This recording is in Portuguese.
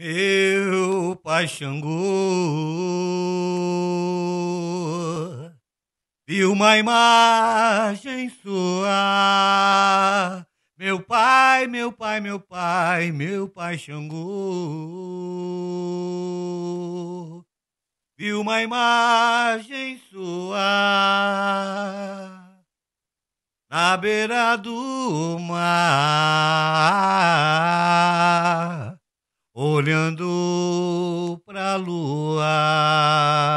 Meu pai Xangô viu uma imagem sua. Meu pai, meu pai, meu pai, meu pai Xangô viu uma imagem sua na beira do mar. olhando pra lua.